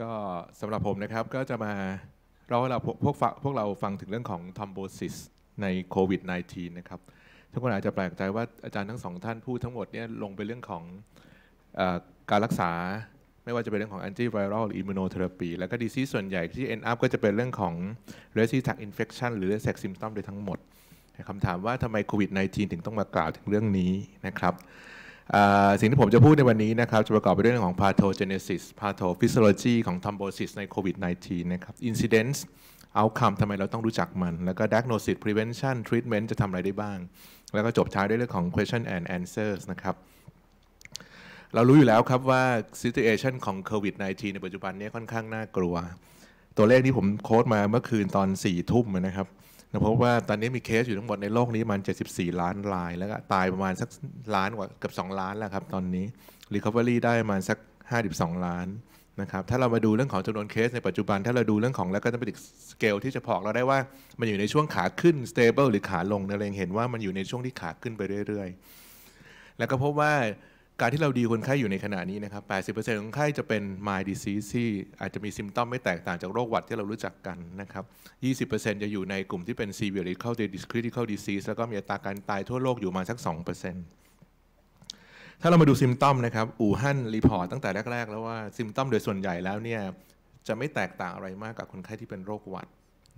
ก็สำหรับผมนะครับ ก็จะมาเราเราพวกพวกเราฟังถึงเรื่องของทอมโบซิสในโควิด -19 นะครับ ทุกคนอาจจะแปลกใจว่า อาจารย์ทั้งสองท่านพูดทั้งหมดเนี่ยลงไปเรื่องของอการรักษา ไม่ว่าจะเป็นเรื่องของแอนตี้ไวรัลหรืออิมมูโนเทอราปีแล้วก็ดีซีส่วนใหญ่ที่ end up ก็จะเป็นเรื่องของเรซิสต์อินเฟคชันหรือเซ็กซิมตอมโดยทั้งหมดคำถามว่าทำไมโควิด -19 ถึงต้องมากล่าวถึงเรื่องนี้นะครับสิ่งที่ผมจะพูดในวันนี้นะครับ จะประกอบไปด้วยเรื่องของ pathogenesis pathophysiology ของ thrombosis ใน COVID-19 นะครับ incidence outcome ทำไมเราต้องรู้จักมัน แล้วก็ diagnosis prevention treatment จะทำอะไรได้บ้าง แล้วก็จบท้ายด้วยเรื่องของ question and answers นะครับ เรารู้อยู่แล้วครับว่า situation ของ COVID-19 ในปัจจุบันนี้ค่อนข้างน่ากลัว ตัวเลขที่ผมโค้ดมาเมื่อคืนตอน 4 ทุ่มนะครับเราพบว่าตอนนี้มีเคสอยู่ทั้งหมดในโลกนี้มัน 74 ล้านราย แล้วก็ตายประมาณสักล้านกว่าเกือบ2ล้านแล้วครับตอนนี้ Recovery ได้มาสัก 52 ล้านนะครับถ้าเรามาดูเรื่องของจำนวนเคสในปัจจุบันถ้าเราดูเรื่องของแล้วก็จะเป็นสเกลที่จะพอกเราได้ว่ามันอยู่ในช่วงขาขึ้น stable หรือขาลงเ่าเองเห็นว่ามันอยู่ในช่วงที่ขาขึ้นไปเรื่อย ๆ แล้วก็พบว่าการที่เราดีคนไข้อยู่ในขณะนี้นะครับ 80%ของไข้จะเป็น mild disease ที่ อาจจะมีซิมตอมไม่แตกต่างจากโรคหวัดที่เรารู้จักกันนะครับ 20%จะอยู่ในกลุ่มที่เป็น severe critical disease แล้วก็มีอัตราการตายทั่วโลกอยู่มาสัก 2%ถ้าเรามาดูซิมตอมนะครับ อู่ฮั่นรีพอร์ตตั้งแต่แรก ๆ แล้วว่าซิมตอมโดยส่วนใหญ่แล้วเนี่ยจะไม่แตกต่างอะไรมากกับคนไข้ที่เป็นโรคหวัด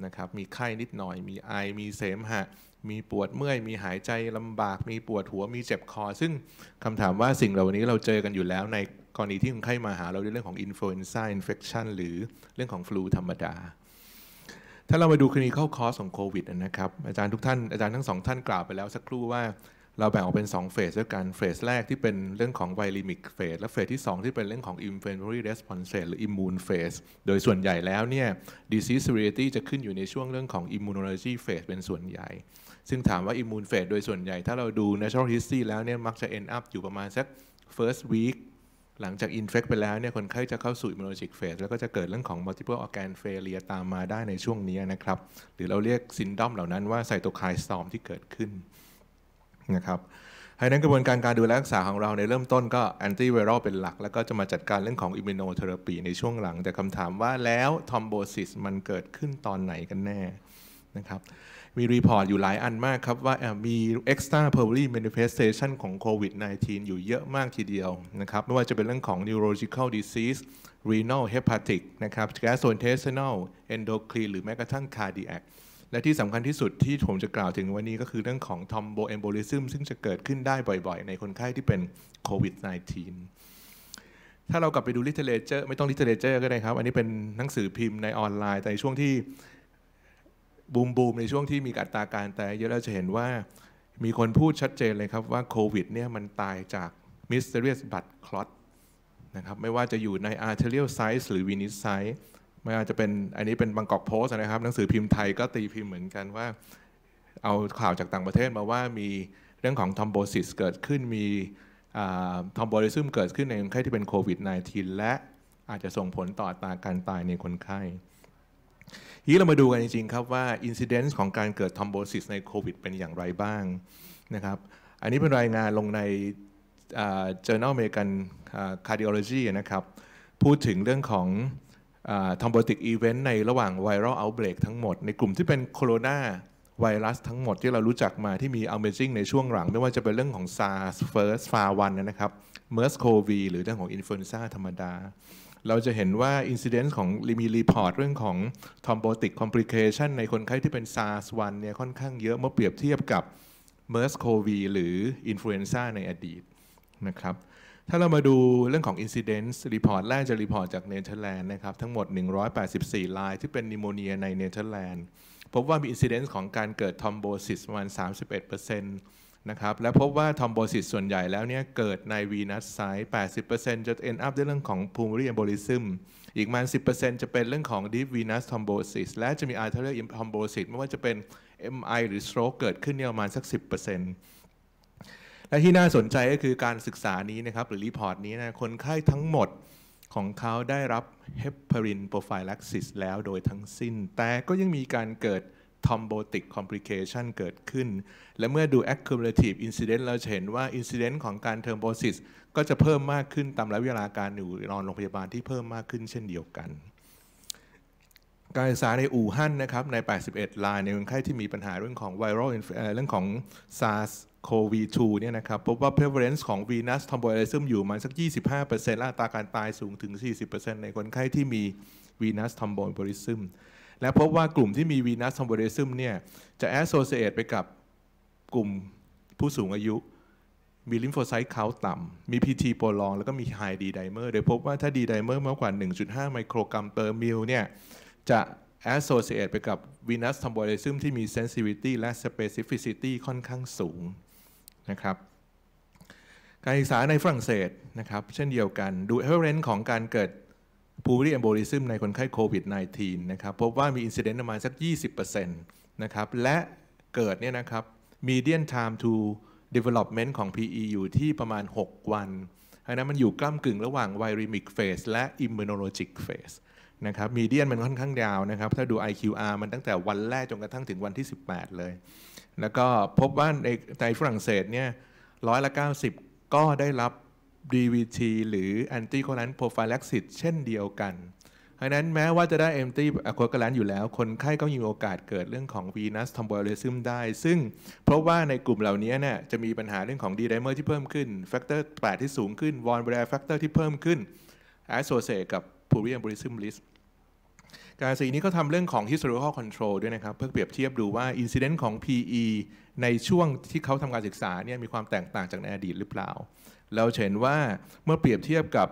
นะครับ มีไข้นิดหน่อย มีไอ มีเสมหะมีปวดเมื่อย มีหายใจลำบากมีปวดหัว มีเจ็บคอ ซึ่งคำถามว่าสิ่งเหล่านี้เราเจอกันอยู่แล้ว ในกรณีที่คนไข้มาหาเราในเรื่องของอินฟลูเอนซ่าอินเฟคชันหรือเรื่องของฟลูธรรมดา ถ้าเรามาดูคลินิคอลคอสของโควิดนะครับอาจารย์ทุกท่านอาจารย์ทั้งสองท่านกล่าวไปแล้วสักครู่ว่าเราแบ่งออกเป็น2เฟสด้วยกันเฟสแรกที่เป็นเรื่องของไวริมิกเฟสและเฟสที่2 ที่เป็นเรื่องของ inflammatory response หรือ immune phase โดยส่วนใหญ่แล้วเนี่ย disease severity จะขึ้นอยู่ในช่วงเรื่องของ immunology phase เป็นส่วนใหญ่ซึ่งถามว่าอิมมูนเฟสโดยส่วนใหญ่ ถ้าเราดู natural history แล้วเนี่ยมักจะ end up อยู่ประมาณสัก first week หลังจาก infect ไปแล้วเนี่ยคนไข้จะเข้าสู่ immunologic phase แล้วก็จะเกิดเรื่องของ multiple organ failure ตามมาได้ในช่วงนี้นะครับ หรือเราเรียกซินดอมเหล่านั้นว่าไซโตไคน์ซอมที่เกิดขึ้น นะครับภนัในกระบวนการการดูแลรักษาของเราในเริ่มต้นก็แอนตี้ไวรัลเป็นหลัก แล้วก็จะมาจัดการเรื่องของอิมมูโนเทอราปีในช่วงหลังแต่คำถามว่าแล้วทอมโบซิสมันเกิดขึ้นตอนไหนกันแน่นะครับมีรีพอร์ตอยู่หลายอันมากครับว่ามี extra probably manifestation ของโควิด -19 อยู่เยอะมากทีเดียวนะครับไม่ว่าจะเป็นเรื่องของ neurological disease renal hepatic นะครับ gastrointestinal endocrine หรือแม้กระทั่ง cardiac และที่สำคัญที่สุดที่ผมจะกล่าวถึงวันนี้ก็คือเรื่องของ thromboembolism ซึ่งจะเกิดขึ้นได้บ่อยๆในคนไข้ที่เป็นโควิด -19 ถ้าเรากลับไปดูลิเทเลเจอร์ไม่ต้องลิเทเลเจอร์ก็ได้ครับ อันนี้เป็นหนังสือพิมพ์ในออนไลน์แต่ช่วงที่บูมบูมในช่วงที่มีการตาการตายเยอะแล้วจะเห็นว่ามีคนพูดชัดเจนเลยครับ ว่าโควิดเนี่ยมันตายจากมิสเตอร o u s blood c l o นะครับไม่ว่าจะอยู่ในอาร์เทเรียลไซส์หรือวินิสไซส์ไม่ว่าจะเป็น อันนี้เป็นบางกอกโพสนะครับหนังสือพิมพ์ไทยก็ตีพิมพ์เหมือนกันว่า เอาข่าวจากต่างประเทศมาว่ามีเรื่องของทอมโบซิสเกิดขึ้นมีทอมโบลิซึมเกิดขึ้นในคนไข้ที่เป็นโควิด -19 และอาจจะส่งผลต่อตาการตายในคนไข้ทีนี้เรามาดูกันจริงๆครับว่า อินซิเดนซ์ของการเกิดทอมโบซิสในโควิดเป็นอย่างไรบ้างนะครับอันนี้เป็นรายงานลงใน Journal American Cardiology นะครับ พูดถึงเรื่องของทอมโบติกอีเวนต์ในระหว่างไวรัลเอาเบรกทั้งหมด ในกลุ่มที่เป็นโคโรนาไวรัสทั้งหมดที่เรารู้จักมาที่มีอัลเมจิ้งในช่วงหลัง ไม่ว่าจะเป็นเรื่องของซาร์สเฟิร์สฟาวันนะครับเมอร์สโควีหรือเรื่องของอินฟลูเอนซ่าธรรมดาเราจะเห็นว่าอินซิเดนต์ของมีรีพอร์ตเรื่องของทอมโบติกคอมพลิเคชันในคนไข้ที่เป็น SARS-1 เนี่ยค่อนข้างเยอะเมื่อเปรียบเทียบกับ MERS-CoV หรืออินฟลูเอนซ่าในอดีตนะครับถ้าเรามาดูเรื่องของ Incidence Report แรกจะรีพอร์ตจากเนเธอร์แลนด์นะครับทั้งหมด 184รายที่เป็นนิโมเนียในเนเธอร์แลนด์พบว่ามี Incidence ของการเกิดทอมโบซิสประมาณ31%นะครับและพบว่าทอมโบซิสส่วนใหญ่แล้วเนี่ยเกิดในวีนัสไซด์80%จะเอ็นอัพในเรื่องของพูมรีแอมโบลิซึม อีกประมาณ 10%จะเป็นเรื่องของดิฟวีนัสทอมโบซิส และจะมี a r t ร r i a l t มทอมโบซิสไม่ว่าจะเป็น MI หรือ stroke เกิดขึ้นเนี่ยประมาณสัก 10%และที่น่าสนใจก็คือการศึกษานี้นะครับหรือรีพอร์ตนี้นะ คนไข้ทั้งหมดของเขาได้รับเฮปารินโปรไฟลักซิสแล้วโดยทั้งสิ้น แต่ก็ยังมีการเกิด thrombotic complication เกิดขึ้น และเมื่อดู accumulative incident เราจะเห็นว่า incident ของการ thrombosis ก็จะเพิ่มมากขึ้นตามระยะเวลาการอยู่นอนโรงพยาบาลที่เพิ่มมากขึ้นเช่นเดียวกัน การศึกษาในอู่ฮั่นนะครับ ใน 81 รายในคนไข้ที่มีปัญหาเรื่องของไวรัลเรื่องของ SARS CoV-2 เนี่ยนะครับ พบว่า prevalence ของ venous thromboembolism อยู่มาสัก 25%และอัตราการตายสูงถึง 40%ในคนไข้ที่มี venous thromboembolism และพบว่ากลุ่มที่มีวีนัสทอมโบเรซึมเนี่ยจะแอสโซเชตไปกับกลุ่มผู้สูงอายุ มีลิมโฟไซต์เขาต่ำมี PT โปรลองแล้วก็มีไฮดีไดเมอร์โดยพบว่าถ้าดีไดเมอร์มากกว่า 1.5ไมโครกรัมเปอร์มิลเนี่ยจะแอสโซเชตไปกับวีนัสทอมโบเรซึมที่มีเซนซิวิตี้และสเปซิฟิซิตี้ค่อนข้างสูงนะครับการศึกษาในฝรั่งเศสนะครับเช่นเดียวกันดูเอเวอเรนต์ของการเกิดภูมิแอมโบลิซึมในคนไข้โควิด -19 นะครับ พบว่ามีินซิเดนต์ประมาณสัก 20%นะครับ และเกิดเนี่ยนะครับมีเดียนไทม์ทูเดเวล็อปเมนต์ของ PE อยู่ที่ประมาณ 6 วันอันนั้นมันอยู่กล้ามกึ่งระหว่างไวริมิกเฟสและอิมมูโนโลจิกเฟสนะครับมีเดียนมันค่อนข้างยาวนะครับ ถ้าดู IQR มันตั้งแต่วันแรกจนกระทั่งถึงวันที่ 18 เลย แล้วก็พบว่าในในฝรั่งเศสเนี่ยร้อยละ 90 ก็ได้รับ DVT หรือ anticoagulant prophylaxis เช่นเดียวกันดังนั้นแม้ว่าจะได้ empty coagulant อยู่แล้ว คนไข้ก็มีโอกาสเกิดเรื่องของ venous thromboembolism ได้ ซึ่งเพราะว่าในกลุ่มเหล่านี้เนี่ยจะมีปัญหาเรื่องของ d d i m e r ที่เพิ่มขึ้น factor 8 ที่สูงขึ้น von w i l l e b r a n factor ที่เพิ่มขึ้น associate กับ pulmonary embolism risk การสีนี้ก็ทำเรื่องของ historical control ด้วยนะครับ เพื่อเปรียบเทียบดูว่า incident ของ PE ในช่วงที่เขาทำการศึกษาเนี่ยมีความแตกต่างจากในอดีตหรือเปล่าเราเห็นว่าเมื่อเปรียบเทียบกับ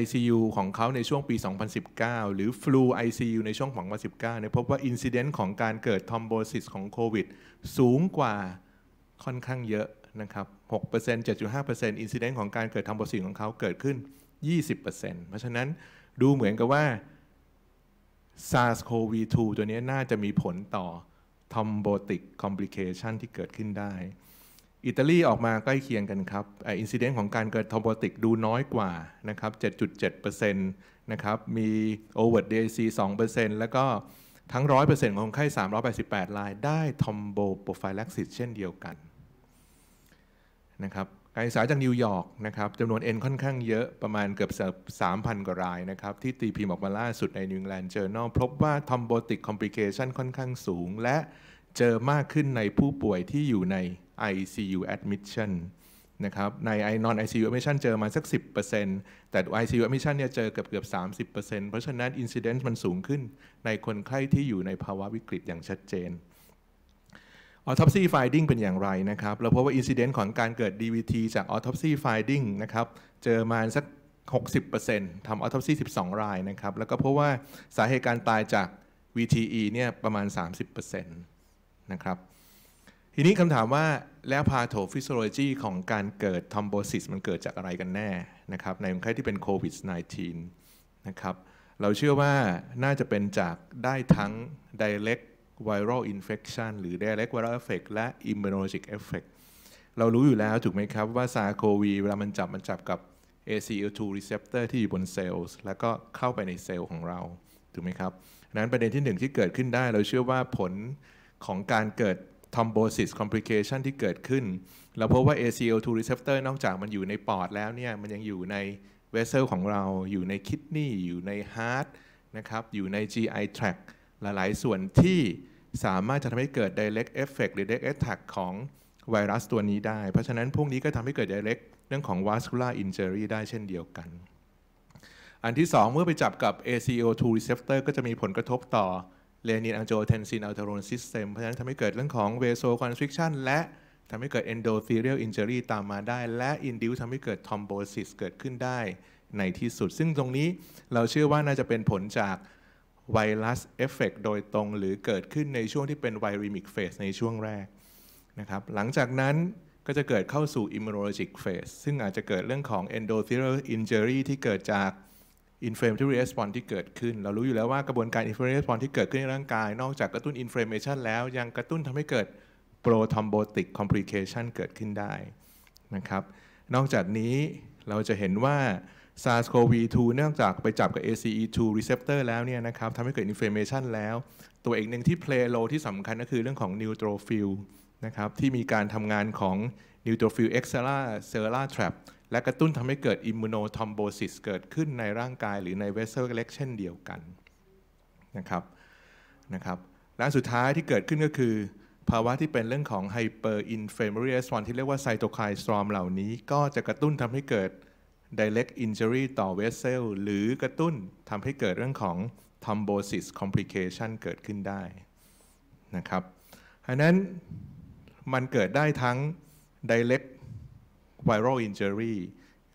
ICU ของเขาในช่วงปี 2019 หรือ flu ICU ในช่วง2019 เนี่ยพบว่าอินซิเดนต์ของการเกิดทอมโบซิสของโควิดสูงกว่าค่อนข้างเยอะนะครับ 6% 7.5%อินซิเดนต์ของการเกิดทอมโบซิสของเขาเกิดขึ้น 20%เพราะฉะนั้นดูเหมือนกับว่า SARS-CoV-2 ตัวนี้น่าจะมีผลต่อทอมโบติกคอมพลิเคชันที่เกิดขึ้นได้อิตาลีออกมาใกล้เคียงกันครับ อินซิเดนต์ของการเกิดทอมโบติกดูน้อยกว่านะครับ 7.7%นะครับ มีโอเวอร์เดซี2%แล้วก็ทั้ง 100%ของนไข้ 388 ราย ได้ทอมโบโปรไฟลักซิสเช่นเดียวกันนะครับการศึกษาจากนิวยอร์กนะครับจำนวนเอ็นค่อนข้างเยอะประมาณเกือบ 3,000 กว่ารายนะครับที่ตีพิมพ์ออกมาล่าสุดในนิว e n g l a n d Journal พบว่าทอมโบติกคอมพลิเคชันค่อนข้างสูง และเจอมากขึ้นในผู้ป่วยที่อยู่ใน ICU admission นะครับ ใน non ICU admission เจอมาสัก 10%แต่ ICU admission เนี่ยเจอเกือบเกือบ 30%เพราะฉะนั้น incidence มันสูงขึ้นในคนไข้ที่อยู่ในภาวะวิกฤตอย่างชัดเจน autopsy finding เป็นอย่างไรนะครับ เราพบว่า incidence ของการเกิด DVT จาก autopsy finding นะครับ เจอมาสัก 60%ทำ autopsy 12 รายนะครับ แล้วก็เพราะว่าสาเหตุการตายจาก VTE เนี่ยประมาณ 30%นะครับทีนี้คำถามว่าแล้วพาโทฟิสโลจีของการเกิดทอมโบซิสมันเกิดจากอะไรกันแน่นะครับในคนไข้ที่เป็นโควิด -19 นะครับเราเชื่อว่าน่าจะเป็นจากได้ทั้ง direct viral infection หรือ direct viral effect และ immunologic effect เรารู้อยู่แล้วถูกไหมครับว่าซาโควีเวลามันจับมันจับกับ ACL2 receptor ที่อยู่บนเซลล์แล้วก็เข้าไปในเซลล์ของเรา ถูกไหมครับนั้นประเด็นที่หนึ่งที่เกิดขึ้นได้เราเชื่อว่าผลของการเกิดทอมโบซิสคอมพลิเคชันที่เกิดขึ้นเราพบว่า ACL2 receptor นอกจากมันอยู่ในปอดแล้วเนี่ยมันยังอยู่ในเวสเซลของเราอยู่ในคิดนี่อยู่ในฮาร์ดนะครับอยู่ใน GI tract หลายๆ ส่วนที่สามารถจะทำให้เกิด direct effect หรือ direct attack ของไวรัสตัวนี้ได้เพราะฉะนั้นพวกนี้ก็ทำให้เกิด direct เรื่องของ vascular injury ได้เช่นเดียวกัน อันที่ 2 เมื่อไปจับกับ a c l 2 receptor ก็จะมีผลกระทบต่อเลนินอังโจเทนซินอัลเทโรนซิสเต็มเพราะฉะนั้นทำให้เกิดเรื่องของเวโซคอนสตริกชันและทำให้เกิด endothelial injury ตามมาได้และ induce ทำให้เกิด thrombosis เกิดขึ้นได้ในที่สุด ซึ่งตรงนี้เราเชื่อว่าน่าจะเป็นผลจากไวรัสเอฟเฟกโดยตรงหรือเกิดขึ้นในช่วงที่เป็นไวริมิกเฟสในช่วงแรกนะครับหลังจากนั้นก็จะเกิดเข้าสู่อิมมูโลโลจิกเฟสซึ่งอาจจะเกิดเรื่องของ endothelial injury ที่เกิดจาก inflammatory response ที่เกิดขึ้น เรารู้อยู่แล้วว่า กระบวนการ inflammatory response ที่เกิดขึ้นในร่างกายนอกจากกระตุ้น inflammation แล้วยังกระตุ้นทำให้เกิด prothrombotic complication เกิดขึ้นได้นะครับนอกจากนี้เราจะเห็นว่า SARS-CoV-2 เนื่องจากไปจับกับ ACE2 receptor แล้วเนี่ยนะครับทำให้เกิด inflammation แล้วตัวเอกหนึ่งที่ play role ที่สำคัญก็คือเรื่องของ neutrophil นะครับที่มีการทำงานของ neutrophil e x t r a cellular trap และกระตุ้นทำให้เกิดอิมมูโนทอมโบซิสเกิดขึ้นในร่างกายหรือในเวสเซอร์เล็กเช่นเดียวกันนะครับนะครับ และสุดท้ายที่เกิดขึ้นก็คือ ภาวะที่เป็นเรื่องของไฮเปอร์อินเฟมเรียสที่เรียกว่าไซโตไคน์สตรอมเหล่านี้ ก็จะกระตุ้นทำให้เกิดด d i กอินเจอรี่ต่อเวสเซลหรือกระตุ้นทำให้เกิดเรื่องของทอมโบซิสคอมพลิเคชันเกิดขึ้นได้ นะครับอันนั้นมันเกิดได้ทั้งดิเรก viral injury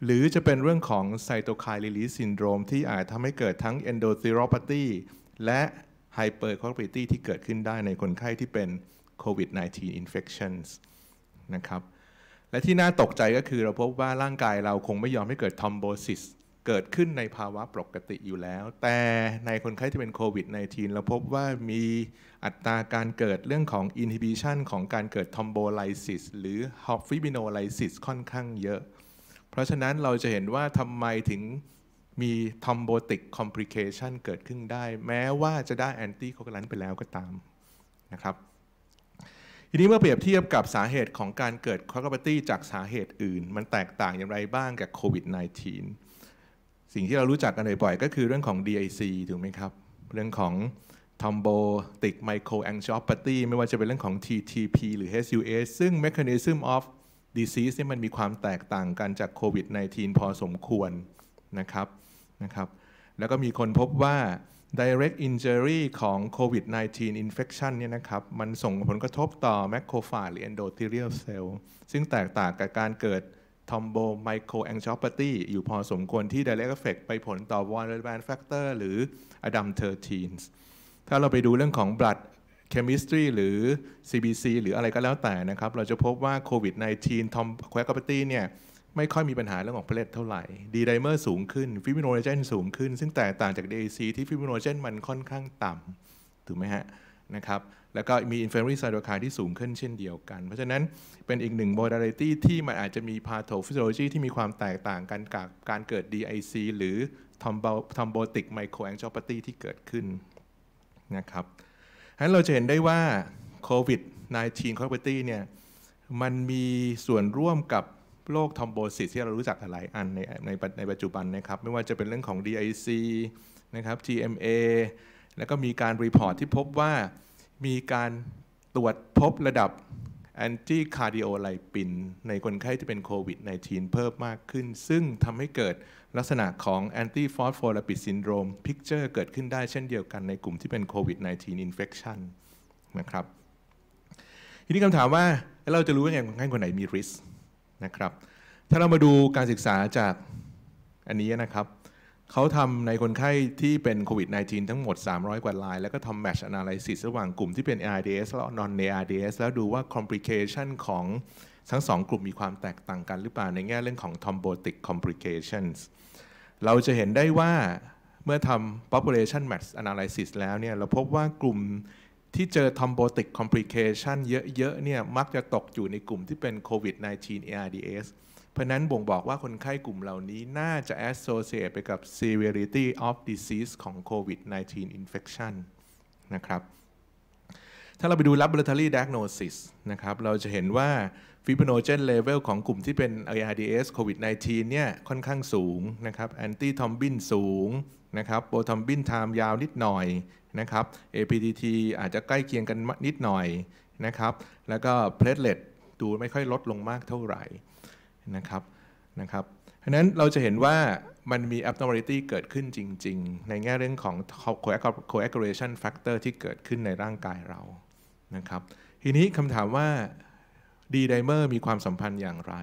หรือจะเป็นเรื่องของ cytokine release syndrome ที่อาจทำให้เกิดทั้ง endotheliopathy และ hypercoagulability ที่เกิดขึ้นได้ในคนไข้ที่เป็น covid-19 infections นะครับและที่น่าตกใจก็คือเราพบว่าร่างกายเราคงไม่ยอมให้เกิด thrombosis เกิดขึ้นในภาวะปกติอยู่แล้ว แต่ในคนไข้ที่เป็นโควิด -19 เราพบว่ามีอัตราการเกิดเรื่องของ inhibition ของการเกิด r o m b o l y s i s หรือ h o f f i b ิโนไล s i s ค่อนข้างเยอะ เพราะฉะนั้นเราจะเห็นว่าทำไมถึงมี thrombotic complication เกิดขึ้นได้ แม้ว่าจะได้ anti coagulant ไปแล้วก็ตามนะครับ ทีนี้เมื่อเปรียบเทียบกับสาเหตุของการเกิด c o a g u l ปต a t จากสาเหตุอื่น มันแตกต่างอย่างไรบ้างกับโควิด -19 สิ่งที่เรารู้จักกันบ่อยๆ ก็คือเรื่องของ DIC ถูกไหมครับ เรื่องของ Thrombotic Microangiopathy ไม่ว่าจะเป็นเรื่องของ TTP หรือ HUA ซึ่ง Mechanism of Disease นี่มันมีความแตกต่างกันจากโควิด -19 พอสมควรนะครับ นะครับ แล้วก็มีคนพบว่า direct injury ของ COVID 19 infection เนี่ยนะครับ มันส่งผลกระทบต่อ macrophage หรือ endothelial cell ซึ่งแตกต่างกับการเกิดทอมโบไมโครแองชอปตี้อยู่พอสมควรที่ Direct Effect ไปผลต่อวอร์เรแบนแฟกเตอร์หรืออดัมเทอร์ทีนส์ถ้าเราไปดูเรื่องของบลัดเคมิสตรีหรือ CBC หรืออะไรก็แล้วแต่นะครับ เราจะพบว่าโควิด -19 ทอมแควกตี้เนี่ยไม่ค่อยมีปัญหาเรื่องของเพลทเท่าไหร่ดีไดเมอร์สูงขึ้นฟิบิโนเจนสูงขึ้นซึ่งแตกต่างจาก DAC ที่ฟิบิโนเจนมันค่อนข้างต่ำถูกไหมฮะนะครับแล้วก็มีอินเฟ m เ a t ซ r y ไค t o ที่สูงขึ้นเช่นเดียวกัน เพราะฉะนั้นเป็นอีกหนึ่งโมด d ลิตี้ที่มันอาจจะมีพาโทฟิสโลจีที่มีความแตกต่างกันกับการเกิด DIC หรือมโบติกไมโครแองจิโอพาร์ตี้ที่เกิดขึ้นนะครับฉะนั้นเราจะเห็นได้ว่าโควิด19 p r อร์ตี้เนี่ยมันมีส่วนร่วมกับโรคทอมโบซิสที่เรารู้จักหลายอันในในในปัจจุบันนะครับไม่ว่าจะเป็นเรื่องของ DIC นะครับ TMA แล้วก็มีการรีพอร์ตที่พบว่ามีการตรวจพบระดับแอนตี้คาร์ดิโอไลปินในคนไข้ที่เป็นโควิด -19 เพิ่มมากขึ้น ซึ่งทำให้เกิดลักษณะของแอนตี้ฟอสโฟลาปิดซินโดรมพิกเจอร์เกิดขึ้นได้เช่นเดียวกันในกลุ่มที่เป็นโควิด -19 อินเฟคชันนะครับทีนี้คำถามว่าเราจะรู้ยังไงคนไข้คนไหนมีริสนะครับถ้าเรามาดูการศึกษาจากอันนี้นะครับเขาทำในคนไข้ที่เป็นโควิด -19 ทั้งหมด 300 กว่าราย แล้วก็ทำแมชอนาลิซิสระหว่างกลุ่มที่เป็น ARDS และ non ARDS แล้วดูว่า complication ของทั้งสองกลุ่มมีความแตกต่างกันหรือเปล่า ในแง่เรื่องของ thrombotic complications เราจะเห็นได้ว่าเมื่อทำ population match analysis แล้วเนี่ยเราพบว่ากลุ่มที่เจอ thrombotic complication เยอะๆเนี่ยมักจะตกอยู่ในกลุ่มที่เป็น COVID-19 ARDS เพราะนั้นบ่งบอกว่าคนไข้กลุ่มเหล่านี้น่าจะ associate ไปกับ severity of disease ของ COVID-19 infection นะครับ ถ้าเราไปดู laboratory diagnosis นะครับ เราจะเห็นว่า fibrinogen level ของกลุ่มที่เป็น ARDS COVID-19 เนี่ยค่อนข้างสูงนะครับ anti thrombin สูงนะครับโปรทอมบินไทม์ยาวนิดหน่อยนะครับ APTT อาจจะใกล้เคียงกันนิดหน่อยนะครับ แล้วก็เพลทเลตดูไม่ค่อยลดลงมากเท่าไหร่นะครับ นะครับเพราะนั้นเราจะเห็นว่ามันมี abnormality เกิดขึ้นจริงๆ ในแง่เรื่องของ coagulation factor ที่เกิดขึ้นในร่างกายเรา นะครับ ทีนี้คำถามว่าดีไดเมอร์มีความสัมพันธ์อย่างไร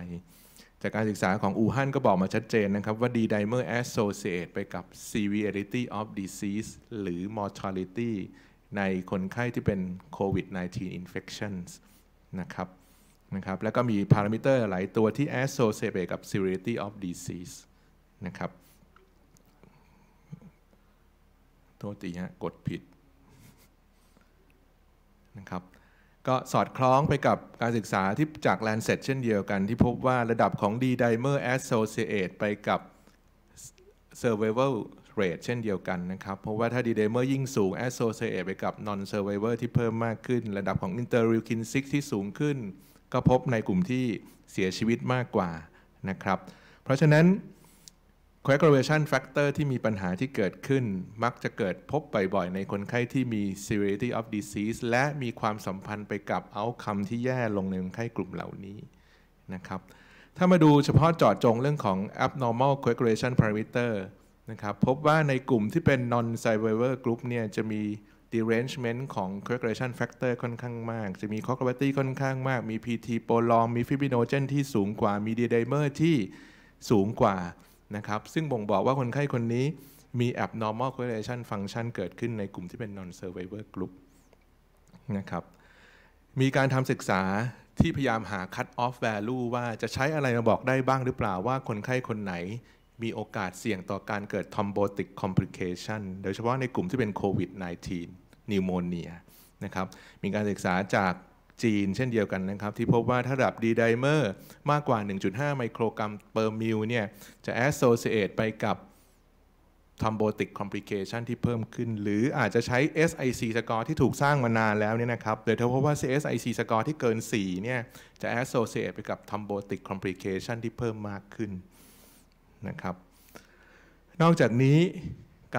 จากการศึกษาของอูฮันก็บอกมาชัดเจนนะครับว่าดีไดเมอร์ associate ไปกับ severity of disease หรือ mortality ในคนไข้ที่เป็น covid 19 infections นะครับนะครับ แล้วก็มีพารามิเตอร์หลายตัวที่ associate กับ severity of disease นะครับตัวตีฮะกดผิดนะครับ ก็สอดคล้องไปกับการศึกษาที่จาก Lancet เช่นเดียวกัน ที่พบว่าระดับของ D dimer associate ไปกับ survival rate เช่นเดียวกันนะครับ เพราะว่าถ้า D dimer ยิ่งสูง associate ไปกับ non survivor ที่เพิ่มมากขึ้น ระดับของ interleukin 6 ที่สูงขึ้นก็พบในกลุ่มที่เสียชีวิตมากกว่านะครับ เพราะฉะนั้น coagulation factor ที่มีปัญหาที่เกิดขึ้นมักจะเกิดพบบ่อยๆ ในคนไข้ที่มี severity of disease และมีความสัมพันธ์ไปกับ outcome ที่แย่ลงในคนไข้กลุ่มเหล่านี้นะครับถ้ามาดูเฉพาะเจาะจงเรื่องของ abnormal coagulation parameter นะครับพบว่าในกลุ่มที่เป็น non survivor group เนี่ยจะมี derangement ของ correlation factor ค่อนข้างมาก จะมี c o a g u l a ตี l i t y ค่อนข้างมาก มี PT โปรลองมี fibrinogen ที่สูงกว่า มี d d i m e r ที่สูงกว่านะครับซึ่งบ่งบอกว่าคนไข้คนนี้มี abnormal correlation function เกิดขึ้นในกลุ่มที่เป็น non survivor group นะครับมีการทำศึกษาที่พยายามหา cut off value ว่าจะใช้อะไรมาบอกได้บ้างหรือเปล่าว่าคนไข้คนไหนมีโอกาสเสี่ยงต่อการเกิด thrombotic complication โดยเฉพาะในกลุ่มที่เป็นโควิด -19 นิวโมเนียนะครับ มีการศึกษาจากจีนเช่นเดียวกันนะครับ ที่พบว่าถ้าระดับดีไดเมอร์มากกว่า 1.5 ไมโครกรัมเปอร์มิลเนี่ยจะ associate ไปกับ thrombotic complication ที่เพิ่มขึ้น หรืออาจจะใช้ SIC score ที่ถูกสร้างมานานแล้วเนี่ยนะครับ โดยเฉพาะว่า SIC score ที่เกิน 4 เนี่ย จะ associate ไปกับ thrombotic complication ที่เพิ่มมากขึ้นนะครับ นอกจากนี้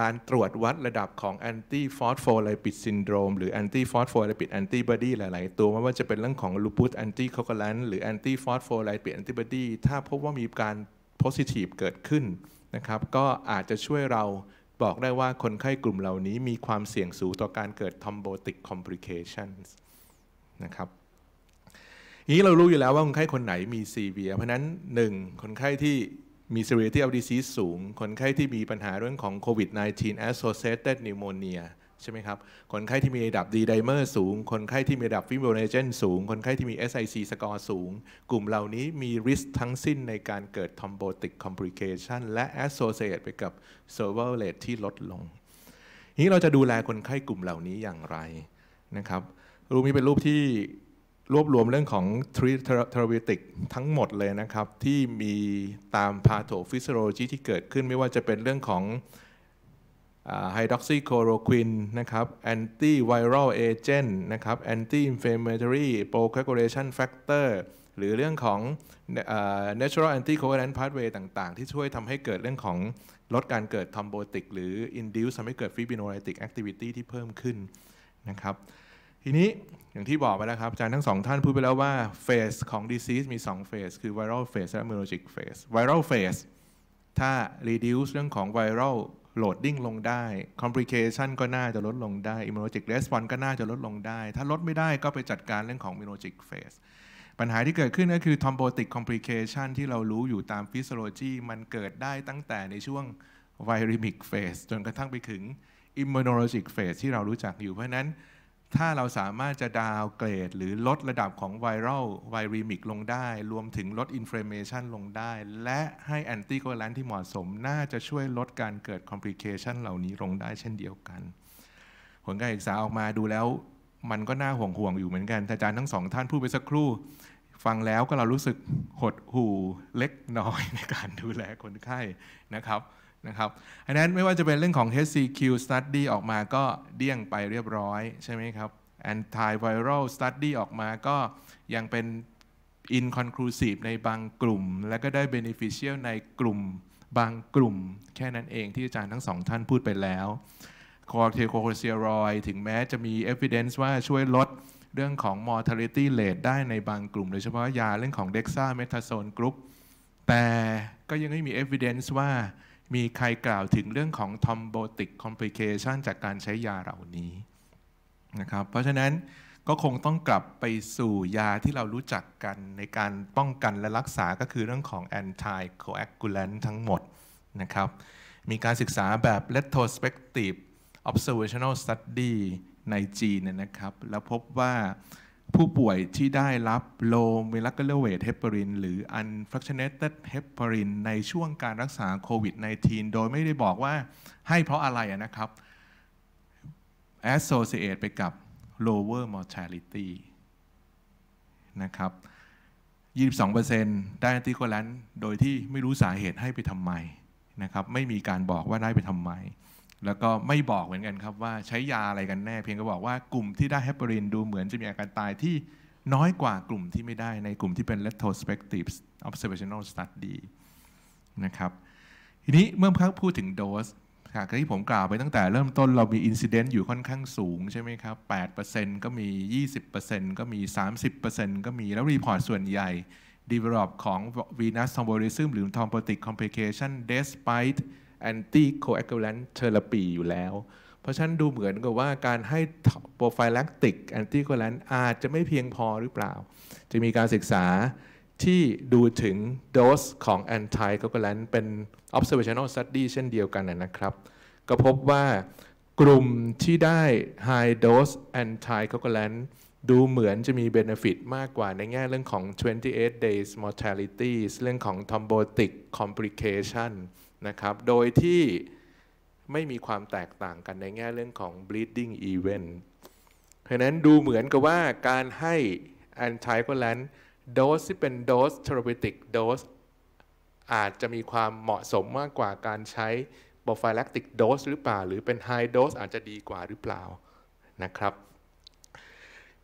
การตรวจวัดระดับของแอนตี้ฟอสโฟลิปิดซินโดรมหรือแอนตี้ฟอสโฟลิปิดแอนติบอดีหลาย ๆ ตัวไม่ว่าจะเป็นเรื่องของลูปูสแอนตี้โคคลันหรือแอนตี้ฟอสโฟลิปิดแอนติบอดีถ้าพบว่ามีการโพซิทีฟเกิดขึ้นนะครับก็อาจจะช่วยเราบอกได้ว่าคนไข้กลุ่มเหล่านี้มีความเสี่ยงสูงต่อการเกิดทอมโบติกคอมพลิเคชันนะครับนี้เรารู้อยู่แล้วว่าคนไข้คนไหนมี CV เพราะนั้น 1. คนไข้ที่มี severity of disease สูง คนไข้ที่มีปัญหาเรื่องของโควิด -19 associated pneumonia ใช่ไหมครับ คนไข้ที่มีระดับดีไดเมอร์สูง คนไข้ที่มีระดับฟิโบเนเจนสูง คนไข้ที่มี SIC สกอร์สูง กลุ่มเหล่านี้มี risk ทั้งสิ้นในการเกิด thrombotic complication และ associate ไปกับ survival rate ที่ลดลงนี้เราจะดูแลคนไข้กลุ่มเหล่านี้อย่างไรนะครับ รูปนี้เป็นรูปที่รวบรวมเรื่องของทรีเทราวิติกทั้งหมดเลยนะครับที่มีตามพาโทฟิสโลจีที่เกิดขึ้นไม่ว่าจะเป็นเรื่องของไฮดรอกซิโคโรควินนะครับแอนตี้ไวรัลเอเจนต์นะครับแอนตี้อินฟลามเมทรี่โปรแคาคกลเลชันแฟกเตอร์หรือเรื่องของ natural anticoagulant pathway ต่างๆ ที่ช่วยทำให้เกิดเรื่องของลดการเกิดทอมโบติกหรือ induce ทำให้เกิดฟิบิโนไลติกแอคทิวิตี้ที่เพิ่มขึ้นนะครับทีนี้อย่างที่บอกไปแล้วครับ อาจารย์ทั้งสองท่านพูดไปแล้วว่าเฟสของ disease มี2เฟสคือ viral phase และ immunologic phase viral phase ถ้า reduce เรื่องของ viral loading ลงได้ complication ก็น่าจะลดลงได้ immunologic response ก็น่าจะลดลงได้ ถ้าลดไม่ได้ก็ไปจัดการเรื่องของ immunologic phase ปัญหาที่เกิดขึ้นก็คือ thrombotic complication ที่เรารู้อยู่ตาม physiology มันเกิดได้ตั้งแต่ในช่วง viremic phase จนกระทั่งไปถึง immunologic phase ที่เรารู้จักอยู่เพราะนั้นถ้าเราสามารถจะดาวเกรด หรือลดระดับของไวรัลไวรีมิกลงได้ รวมถึงลดอินฟลามเมชันลงได้ และให้แอนติโคแลนที่เหมาะสม น่าจะช่วยลดการเกิดคอมพลิเคชันเหล่านี้ลงได้เช่นเดียวกันผลการศึกษาออกมาดูแล้ว มันก็น่าห่วงห่วงอยู่เหมือนกันอาจารย์ทั้งสองท่านพูดไปสักครู่ ฟังแล้วก็เรารู้สึกหดหูเล็กน้อยในการดูแลคนไข้นะครับนะครับอันนั้นไม่ว่าจะเป็นเรื่องของ HCQ study ออกมาก็ เดี่ยงไปเรียบร้อยใช่ไหมครับ antiviral study ออกมาก็ยังเป็น inconclusive ในบางกลุ่ม และก็ได้ beneficial ในกลุ่มบางกลุ่มแค่นั้นเองที่อาจารย์ทั้งสองท่านพูดไปแล้วคอร์เทโคโคเซียรอยถึงแม้จะมี evidence ว่าช่วยลดเรื่องของ mortality rate ได้ในบางกลุ่ม โดยเฉพาะยาเรื่องของ dexamethasone group แต่ก็ยังไม่มี evidence ว่ามีใครกล่าวถึงเรื่องของ thrombotic complication จากการใช้ยาเหล่านี้นะครับ เพราะฉะนั้นก็คงต้องกลับไปสู่ยาที่เรารู้จักกันในการป้องกันและรักษาก็คือเรื่องของ anticoagulant ทั้งหมดนะครับ มีการศึกษาแบบ retrospective observational study ในจีนนะครับ แล้วพบว่าผู้ป่วยที่ได้รับ l ล w m o l กเลเวทเฮป a รินหรืออันแฟกชเน n ต t เฮปรินในช่วงการรักษาโควิด -19 โดยไม่ได้บอกว่าให้เพราะอะไรนะครับ associate ไปกับ lower mortality นะครับ22%ได้แอนติโคแลนโดยที่ไม่รู้สาเหตุให้ไปทำไมนะครับไม่มีการบอกว่าได้ไปทำไมแล้วก็ไม่บอกเหมือนกันครับว่าใช้ยาอะไรกันแน่ เพียงก็บอกว่ากลุ่มที่ได้แฮปเปอรินดูเหมือนจะมีอาการตายที่น้อยกว่ากลุ่มที่ไม่ได้ในกลุ่มที่เป็น retrospective observational study นะครับทีนี้เมื่อพักพูดถึงโดสจากที่ผมกล่าวไปตั้งแต่เริ่มต้นเรามีอินซิเดนต์อยู่ค่อนข้างสูงใช่ไหมครับ 8%ก็มี 20%ก็มี 30%ก็มีแล้วรีพอร์ตส่วนใหญ่ develop ของ venous thrombolysis หรือ thrombotic complication despite แอนตี้โคแอคเคเลแลนเทอร์ปีอยู่แล้วเพราะฉะนั้นดูเหมือนกับว่าการให้โปรไฟลักติกแอนตี้โคแลนอาจจะไม่เพียงพอหรือเปล่า จะมีการศึกษาที่ดูถึงโดสของแอนตี้โคแลนเป็น observational study เช่นเดียวกันนะครับ ก็พบว่ากลุ่มที่ได้ high dose anti coagulant ดูเหมือนจะมี benefit มากกว่าในแง่เรื่องของ 28 days mortality เรื่องของ thrombotic complication เนะครับ โดยที่ไม่มีความแตกต่างกันในแง่เรื่องของ bleeding event เพราะนั้นดูเหมือนกับว่าการให้ anticoagulant dose ที่เป็น dose therapeutic dose อาจจะมีความเหมาะสมมากกว่าการใช้ prophylactic dose หรือเปล่า หรือเป็น high dose อาจจะดีกว่าหรือเปล่า นะครับ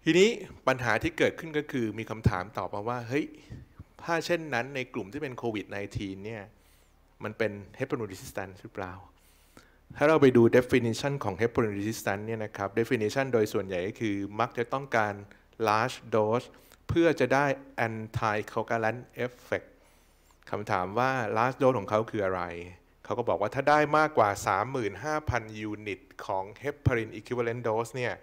ทีนี้ปัญหาที่เกิดขึ้นก็คือมีคำถามตอบมาว่า เฮ้ย ถ้าเช่นนั้นในกลุ่มที่เป็นโควิด -19 เนี่ยมันเป็น heparin resistance หรือเปล่า ถ้าเราไปดู definition ของ heparin resistance เนี่ยนะครับ definition โดยส่วนใหญ่ก็คือมักจะต้องการ large dose เพื่อจะได้ anti coagulant effect คำถามว่า large dose ของเขาคืออะไร เขาก็บอกว่าถ้าได้มากกว่า 35,000ยูนิตของ heparin equivalent dose เนี่ย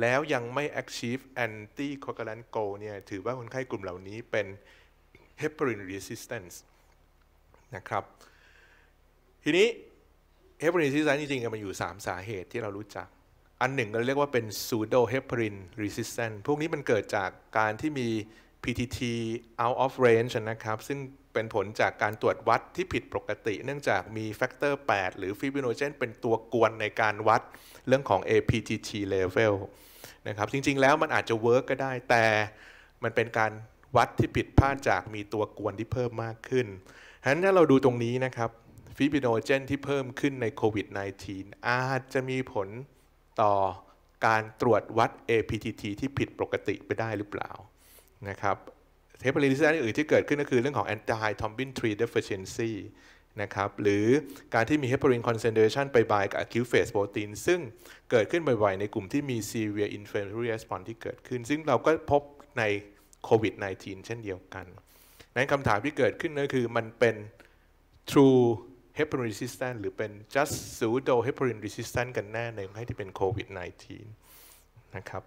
แล้วยังไม่ achieve anti coagulant goal เนี่ย ถือว่าคนไข้กลุ่มเหล่านี้เป็น heparin resistance นะครับทีนี้เฮปารินซีซันจริงๆ มันอยู่ 3 สาเหตุที่เรารู้จัก อันหนึ่งเราเรียกว่าเป็นซูโดเฮปรินรีซิส s i น t a พวกนี้มันเกิดจากการที่มี PTT out of range นะครับ ซึ่งเป็นผลจากการตรวจวัดที่ผิดปกติ เนื่องจากมีแฟกเตอร์8หรือฟิบิโนเจนเป็นตัวกวนในการวัดเรื่องของ APTT level นะครับ จริงๆแล้วมันอาจจะเวิร์กก็ได้แต่มันเป็นการวัดที่ผิดพลาดจาก มีตัวกวนที่เพิ่มมากขึ้นฉะนั้นถ้าเราดูตรงนี้นะครับฟิบิโนเจนที่เพิ่มขึ้นในโควิด -19 อาจจะมีผลต่อการตรวจวัด APTT ที่ผิดปกติไปได้หรือเปล่านะครับเทปเปอร์ลินิสอื่นที่เกิดขึ้นก็คือเรื่องของแ anti ไฮทอมบิน3 deficiency นะครับหรือการที่มีเฮปารินคอนเซนเท a t i o ไปบายกับอะคิวเฟสโปรตีนซึ่งเกิดขึ้นบ่อยๆ ในกลุ่มที่มี severe inflammatory response ที่เกิดขึ้น ซึ่งเราก็พบในโควิด -19 เช่นเดียวกันนั้นคำถามที่เกิดขึ้นก็คือมันเป็น true heparin resistant หรือเป็น just pseudo heparin resistant กันแน่ในให้ที่เป็นโควิด -19 นะครับ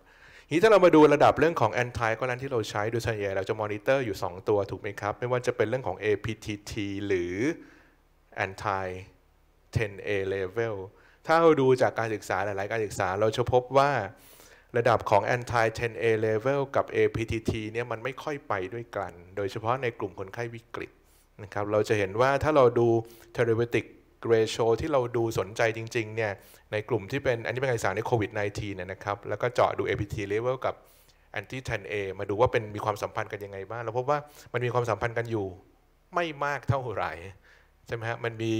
นี้ถ้าเรามาดูระดับเรื่องของแอนตี้ก็นั้นที่เราใช้โดยเฉลี่เราจะมอนิเตอร์อยู่ 2 ตัวถูกไหมครับ ไม่ว่าจะเป็นเรื่องของ APTT หรือ anti 10A level ถ้าเราดูจากการศึกษาหลายๆ การศึกษาเราจะพบว่าระดับของ anti 10A level กับ APTT เนี่ยมันไม่ค่อยไปด้วยกัน โดยเฉพาะในกลุ่มคนไข้วิกฤตนะครับเราจะเห็นว่าถ้าเราดู therapeutic ratio ที่เราดูสนใจจริงๆเนี่ยในกลุ่มที่เป็นอันนี้เป็นสารในโควิด -19 เนี่ยนะครับแล้วก็เจาะดู APT level กับ anti 10A มาดูว่าเป็นมีความสัมพันธ์กันยังไงบ้าง เราพบว่ามันมีความสัมพันธ์กันอยู่ไม่มากเท่าไหร่ใช่ไหมฮะมันมี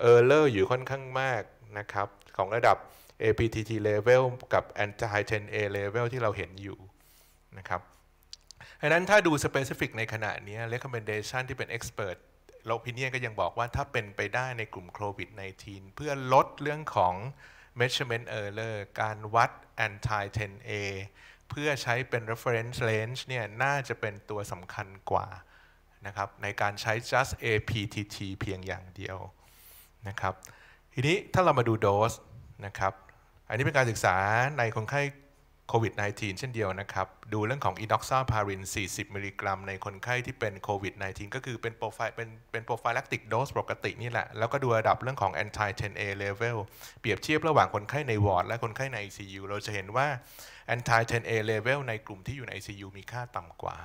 เออร์เลอร์อยู่ค่อนข้างมากนะครับของระดับ APTT level กับ anti 10A level ที่เราเห็นอยู่นะครับดังนั้นถ้าดู specific ในขณะนี้ recommendation ที่เป็น expert โลกพิเนียก็ยังบอกว่าถ้าเป็นไปได้ในกลุ่มโควิด -19 เพื่อลดเรื่องของ measurement error การวัด anti 10A เพื่อใช้เป็น reference range เนี่ย น่าจะเป็นตัวสำคัญกว่านะครับ ในการใช้ just APTT เพียงอย่างเดียวนะครับ ทีนี้ถ้าเรามาดูโดสนะครับอันนี้เป็นการศึกษาในคนไข้โควิด -19 เช่นเดียวนะครับ ดูเรื่องของอินอกซาพาริน40มิลลิกรัมในคนไข้ที่เป็นโควิด -19 ก็คือเป็นโปรไฟล์เป็นเป็นโปรไฟล์แลคติกโดสปกตินี่แหละ แล้วก็ดูระดับเรื่องของอนต i 10A นเอเลเปรียบเทียบระหว่างคนไข้ในวอร์ดและคนไข้ใน ICU เราจะเห็นว่าแ a n เ i 10A เลเวลในกลุ่มที่อยู่ใน ICU มีค่าต่ำกว่า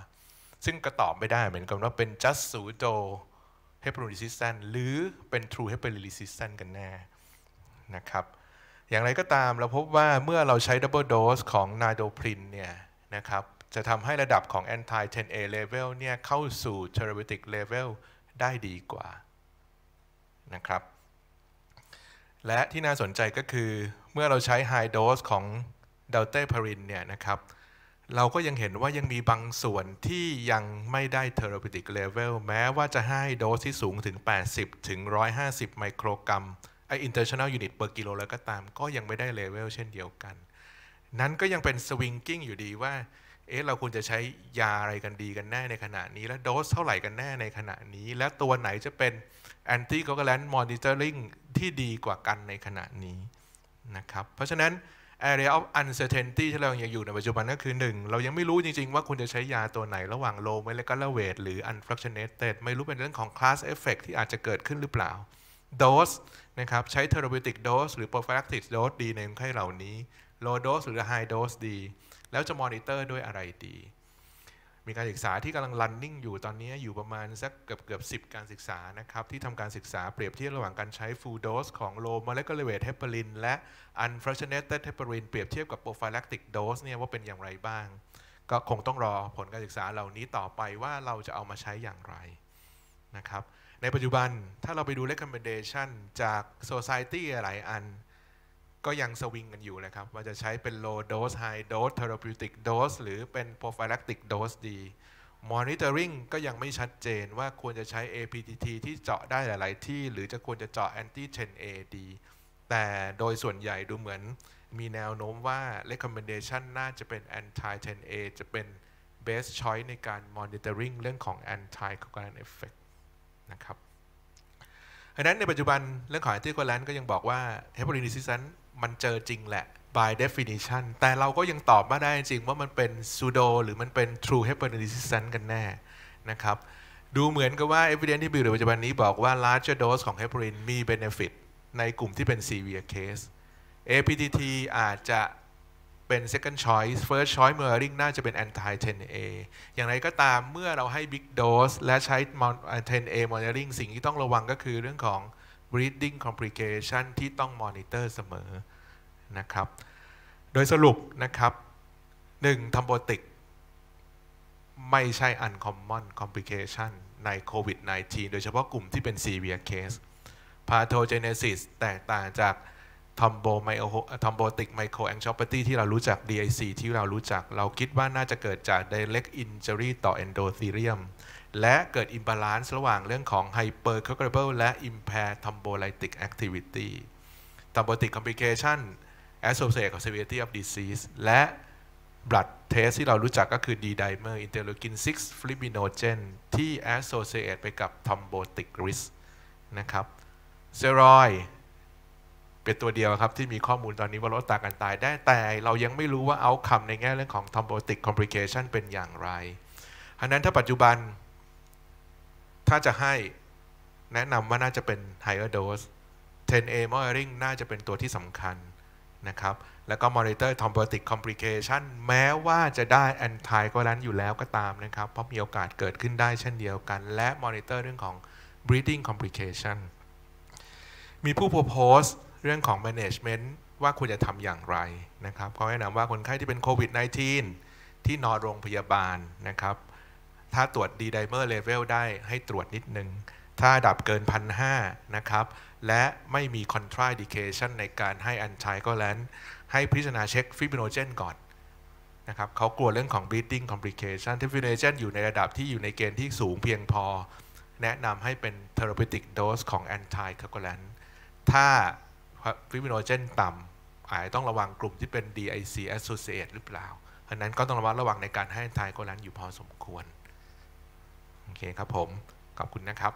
ซึ่งก็ตอบไม่ได้เหมือนกันว่าเป็น just s u d o heparin r s i s t a n หรือเป็น true heparin r s i s t a n กันแน่นะครับอย่างไรก็ตามเราพบว่าเมื่อเราใช้ดับเบิลโดสของนาโดพรินเนี่ยนะครับจะทำให้ระดับของ anti 10a นเอเลเนี่ยเข้าสู่เทอร์เบติกเลเวลได้ดีกว่านะครับ และที่น่าสนใจก็คือเมื่อเราใช้ไฮโดสของเดลเตพารินเนี่ยนะครับเราก็ยังเห็นว่ายังมีบางส่วนที่ยังไม่ได้เทอร์เบติกเลเวลแม้ว่าจะให้โดสที่สูงถึง 80 ถึง 150 ไมโครกรัมไอ international unit per กิโลแล้วก็ตาม ก็ยังไม่ได้เลเวลเช่นเดียวกัน นั้นก็ยังเป็นสวิงกิ้งอยู่ดีว่า เอ๊ะ เราควรจะใช้ยาอะไรกันดีกันแน่ในขณะนี้ และโดสเท่าไหร่กันแน่ในขณะนี้ และตัวไหนจะเป็นแอนตี้ a g ล l a n t m มอนิเตอร์ลิงที่ดีกว่ากันในขณะนี้นะครับเพราะฉะนั้น area of uncertainty ที่เรายังอยู่ในปัจจุบันก็คือ 1 เรายังไม่รู้จริงๆ ว่าคุณจะใช้ยาตัวไหนระหว่าง low molecular weight หรือ unfractionated ไม่รู้เป็นเรื่องของ class effect ที่อาจจะเกิดขึ้นหรือเปล่าโดสนะครับใช้เทอรโบิติกโดสหรือโปรไฟลักติกโดสดีในคนไข้เหล่านี้โลโดสหรือไฮโดสดี แล้วจะมอนิเตอร์ด้วยอะไรดี มีการศึกษาที่กำลังลันนิ่งอยู่ตอนนี้อยู่ประมาณสักเกือบเกือบสิการศึกษานะครับ ที่ทำการศึกษาเปรียบเทียบระหว่างการใช้ฟูลโดสของโลม o l e c u l a r h e p เ r i n และ unfractionated heparin เปรียบเทียบกับ prophylactic dose เนี่ยว่าเป็นอย่างไรบ้าง ก็คงต้องรอผลการศึกษาเหล่านี้ต่อไปว่าเราจะเอามาใช้อย่างไรนะครับในปัจจุบันถ้าเราไปดู recommendation จาก society หลายอัน ก็ยังสวิงกันอยู่นะครับว่าจะใช้เป็น low dose high dose therapeutic dose หรือเป็น prophylactic dose ดี monitoring ก็ยังไม่ชัดเจนว่าควรจะใช้ APTT ที่เจาะได้หลาย ๆ ที่หรือจะควรจะเจาะ anti c h A ดีแต่โดยส่วนใหญ่ดูเหมือน มีแนวโน้มว่า recommendation น่าจะเป็น anti 10 A จะเป็น best choice ในการ monitoring เรื่องของ anti coagulant effect นะครับดังนั้นในปัจจุบันเรื่องของ anticoagulant ก็ยังบอกว่า heparin resistance มันเจอจริงแหละ by definition แต่เราก็ยังตอบไม่ได้จริงว่ามันเป็น pseudo หรือมันเป็น true heparin resistance กันแน่นะครับ ดูเหมือนกับว่า evidence ที่มีอยู่ในปัจจุบันนี้บอกว่า larger dose ของ heparin มี benefit ในกลุ่มที่เป็น severe case APTT อาจจะเป็น second choice first choice mirroring น่าจะเป็น anti 10A อย่างไรก็ตามเมื่อเราให้ big dose และใช้ 10A monitoring สิ่งที่ต้องระวังก็คือเรื่องของ breeding complication ที่ต้อง monitor เสมอ นะครับ โดยสรุปนะครับ 1. ทำโบติกไม่ใช่ uncommon complication ใน COVID-19 โดยเฉพาะกลุ่มที่เป็น severe case pathogenesis แตกต่างจากทัมโบไมโอทัมโบติกไมโครแองชอปตี้ที่เรารู้จัก DIC ที่เรารู้จัก เราคิดว่าน่าจะเกิดจาก direct injury ต่อ endothelium และเกิด imbalance ระหว่างเรื่องของ hypercoagulable และ impaired thrombolytic activity thrombotic complication associated กับ severity of disease และ blood test ที่เรารู้จักก็คือ D dimer interleukin 6 fibrinogen ที่ associate ไปกับ thrombotic risk นะครับ steroid เป็นตัวเดียวครับ ที่มีข้อมูลตอนนี้ว่าลดตาการตายได้แต่เรายังไม่รู้ว่าเอาคำในแง่เรื่องของ thrombotic complication เป็นอย่างไรดันนั้นถ้าปัจจุบัน ถ้าจะให้แนะนำว่าน่าจะเป็น higher dose 10A monitoring น่าจะเป็นตัวที่สำคัญ นะครับ แล้วก็ monitor thrombotic complication แม้ว่าจะได้ anticoagulant อยู่แล้วก็ตามนะครับ เพราะมีโอกาสเกิดขึ้นได้เช่นเดียวกัน และ monitor เรื่องของ b r e t h i n g complication มีผู้โพสต์เรื่องของ management ว่าควรจะทำอย่างไรนะครับ เขาแนะนำว่าคนไข้ที่เป็นโควิด -19 ที่นอนโรงพยาบาลนะครับ ถ้าตรวจ D-dimer level ได้ให้ตรวจนิดนึง ถ้าดับเกิน 1,500 นะครับ และไม่มี contraindication ในการให้อันชายก็แลนให้พิจารณาเช็คฟิบินโนเจนก่อนนะครับ เขากลัวเรื่องของ b r e t h i n g complication ที่ฟิบินโนเจนอยู่ในระดับที่อยู่ในเกณฑ์ที่สูงเพียงพอ แนะนำให้เป็น therapeutic dose ของ anticoagulant ถ้าฟิบิโนเจนต่ำ อาจต้องระวังกลุ่มที่เป็น DIC associate หรือเปล่าอันนั้นก็ต้องระมัดระวังในการให้ทายก็ลันอยู่พอสมควร โอเคครับผม ขอบคุณนะครับ